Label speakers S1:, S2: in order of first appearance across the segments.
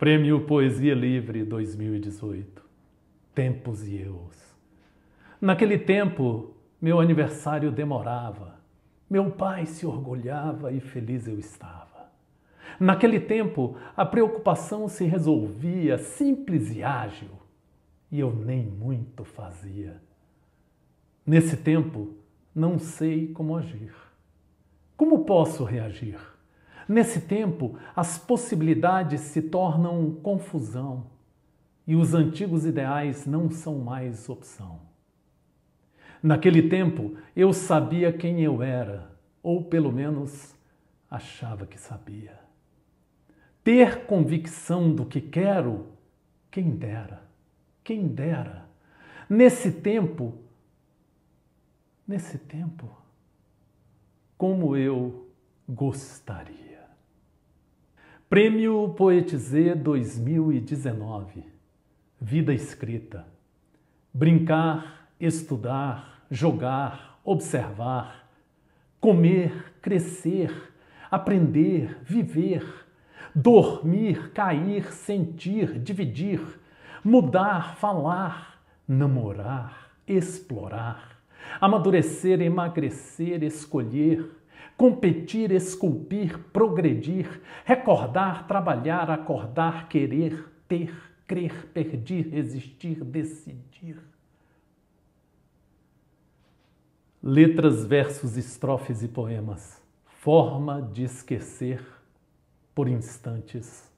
S1: Prêmio Poesia Livre 2018. Tempos e Eus. Naquele tempo, meu aniversário demorava. Meu pai se orgulhava e feliz eu estava. Naquele tempo, a preocupação se resolvia simples e ágil, e eu nem muito fazia. Nesse tempo, não sei como agir. Como posso reagir? Nesse tempo, as possibilidades se tornam confusão e os antigos ideais não são mais opção. Naquele tempo, eu sabia quem eu era, ou pelo menos achava que sabia. Ter convicção do que quero, quem dera, quem dera. Nesse tempo, nesse tempo, como eu gostaria. Prêmio Poetizê 2019 Vida escrita. Brincar, estudar, jogar, observar, comer, crescer, aprender, viver, dormir, cair, sentir, dividir, mudar, falar, namorar, explorar, amadurecer, emagrecer, escolher Competir, esculpir, progredir, recordar, trabalhar, acordar, querer, ter, crer, perder, resistir, decidir. Letras, versos, estrofes e poemas. Forma de esquecer por instantes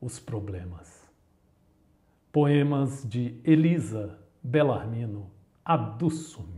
S1: os problemas. Poemas de Elisa Bellarmino Adusso